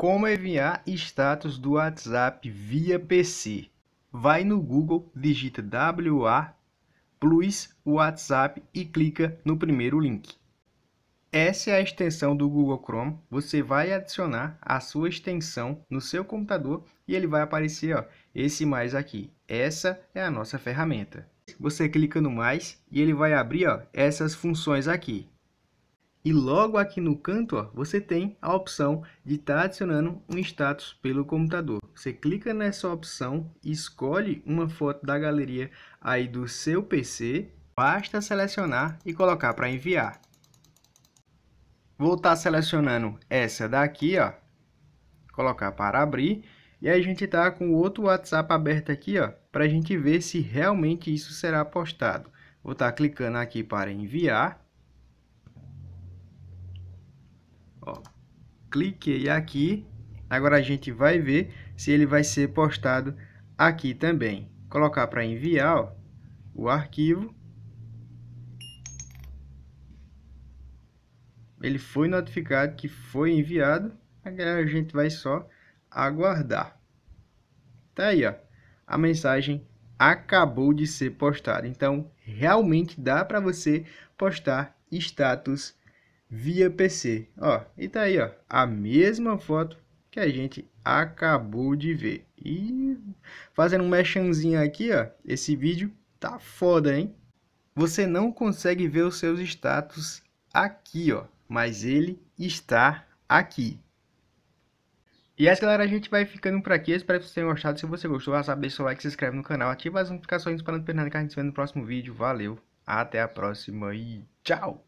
Como enviar status do WhatsApp via PC? Vai no Google, digita WA Plus WhatsApp e clica no primeiro link. Essa é a extensão do Google Chrome. Você vai adicionar a sua extensão no seu computador e ele vai aparecer ó, esse mais aqui. Essa é a nossa ferramenta. Você clica no mais e ele vai abrir ó, essas funções aqui. E logo aqui no canto, ó, você tem a opção de estar tá adicionando um status pelo computador. Você clica nessa opção, escolhe uma foto da galeria aí do seu PC, basta selecionar e colocar para enviar. Vou estar tá selecionando essa daqui, ó, colocar para abrir. E aí a gente tá com o outro WhatsApp aberto aqui, ó, para a gente ver se realmente isso será postado. Vou estar tá clicando aqui para enviar. cliquei aqui. Agora a gente vai ver se ele vai ser postado aqui também. Colocar para enviar ó, o arquivo. Ele foi notificado que foi enviado. Agora a gente vai só aguardar. Tá aí, ó. A mensagem acabou de ser postada. Então, realmente dá para você postar status via PC. Ó, e tá aí, ó, a mesma foto que a gente acabou de ver. E fazendo um mechanzinho aqui, ó, esse vídeo tá foda, hein? Você não consegue ver os seus status aqui, ó, mas ele está aqui. E as galera, a gente vai ficando por aqui. Espero que vocês tenham gostado. Se você gostou, já sabe, deixa seu like, se inscreve no canal, ativa as notificações para não perder nada que a gente se vê no próximo vídeo. Valeu, até a próxima e tchau!